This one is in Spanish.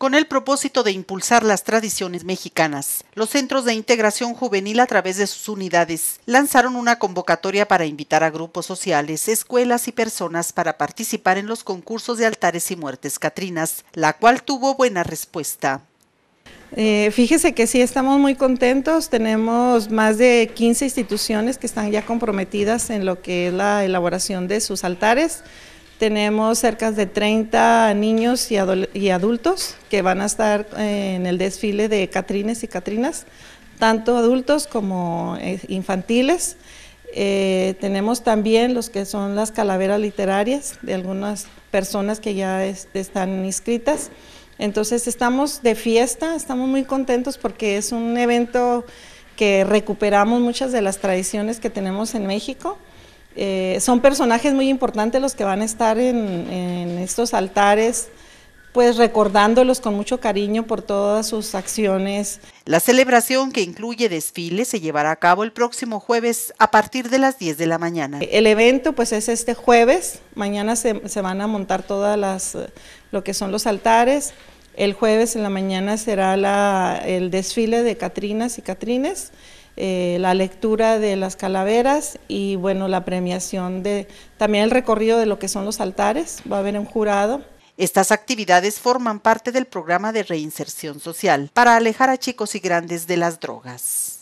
con el propósito de impulsar las tradiciones mexicanas. Los centros de integración juvenil a través de sus unidades lanzaron una convocatoria para invitar a grupos sociales, escuelas y personas para participar en los concursos de altares y muertes catrinas, la cual tuvo buena respuesta. Eh, fíjese que sí, estamos muy contentos. Tenemos más de 15 instituciones que están ya comprometidas en lo que es la elaboración de sus altares. Tenemos cerca de 30 niños y, adultos que van a estar eh, en el desfile de Catrines y Catrinas, tanto adultos como eh, infantiles. Eh, tenemos también los que son las calaveras literarias de algunas personas que ya están inscritas. Entonces estamos de fiesta, estamos muy contentos porque es un evento que recuperamos muchas de las tradiciones que tenemos en México. Eh, son personajes muy importantes los que van a estar en, estos altares, pues recordándolos con mucho cariño por todas sus acciones. La celebración que incluye desfiles, se llevará a cabo el próximo jueves a partir de las 10 de la mañana. El evento pues es este jueves, mañana se, van a montar todas las, eh, lo que son los altares, el jueves en la mañana será el desfile de Catrinas y Catrines, eh, la lectura de las calaveras y bueno, la premiación de también el recorrido de lo que son los altares, va a haber un jurado. Estas actividades forman parte del programa de reinserción social para alejar a chicos y grandes de las drogas.